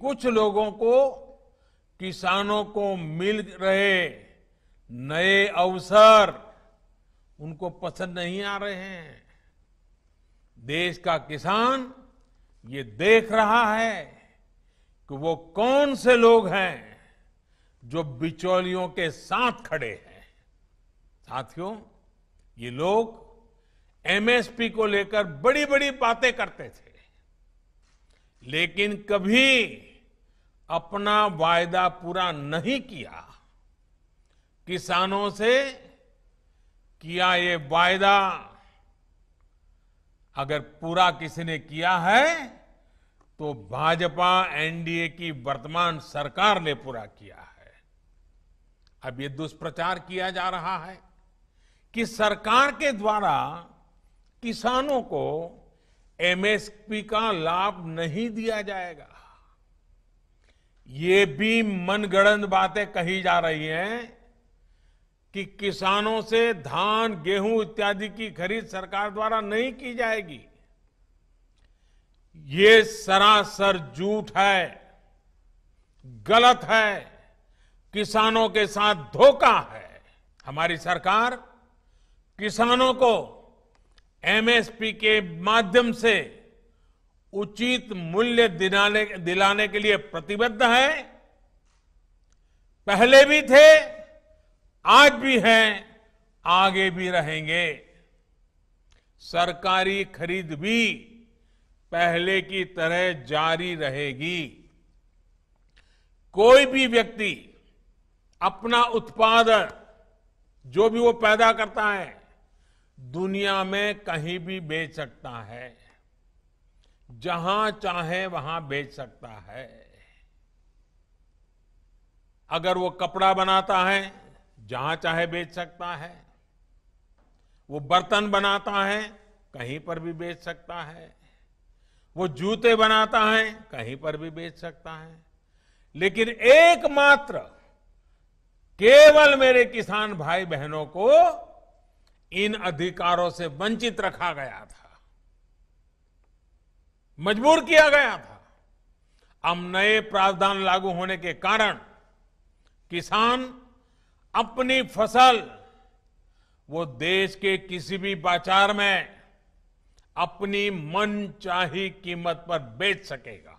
कुछ लोगों को किसानों को मिल रहे नए अवसर उनको पसंद नहीं आ रहे हैं देश का किसान ये देख रहा है कि वो कौन से लोग हैं जो बिचौलियों के साथ खड़े हैं साथियों ये लोग एमएसपी को लेकर बड़ी बड़ी बातें करते थे लेकिन कभी अपना वायदा पूरा नहीं किया किसानों से किया ये वायदा अगर पूरा किसी ने किया है तो भाजपा एनडीए की वर्तमान सरकार ने पूरा किया है अब ये दुष्प्रचार किया जा रहा है कि सरकार के द्वारा किसानों को एमएसपी का लाभ नहीं दिया जाएगा ये भी मनगढ़ंत बातें कही जा रही हैं कि किसानों से धान गेहूं इत्यादि की खरीद सरकार द्वारा नहीं की जाएगी ये सरासर झूठ है गलत है किसानों के साथ धोखा है हमारी सरकार किसानों को एमएसपी के माध्यम से उचित मूल्य दिलाने दिलाने के लिए प्रतिबद्ध है पहले भी थे आज भी हैं आगे भी रहेंगे सरकारी खरीद भी पहले की तरह जारी रहेगी कोई भी व्यक्ति अपना उत्पादन जो भी वो पैदा करता है दुनिया में कहीं भी बेच सकता है जहां चाहे वहां बेच सकता है अगर वो कपड़ा बनाता है जहां चाहे बेच सकता है वो बर्तन बनाता है कहीं पर भी बेच सकता है वो जूते बनाता है कहीं पर भी बेच सकता है लेकिन एकमात्र केवल मेरे किसान भाई बहनों को इन अधिकारों से वंचित रखा गया था मजबूर किया गया था अब नए प्रावधान लागू होने के कारण किसान अपनी फसल वो देश के किसी भी बाजार में अपनी मनचाही कीमत पर बेच सकेगा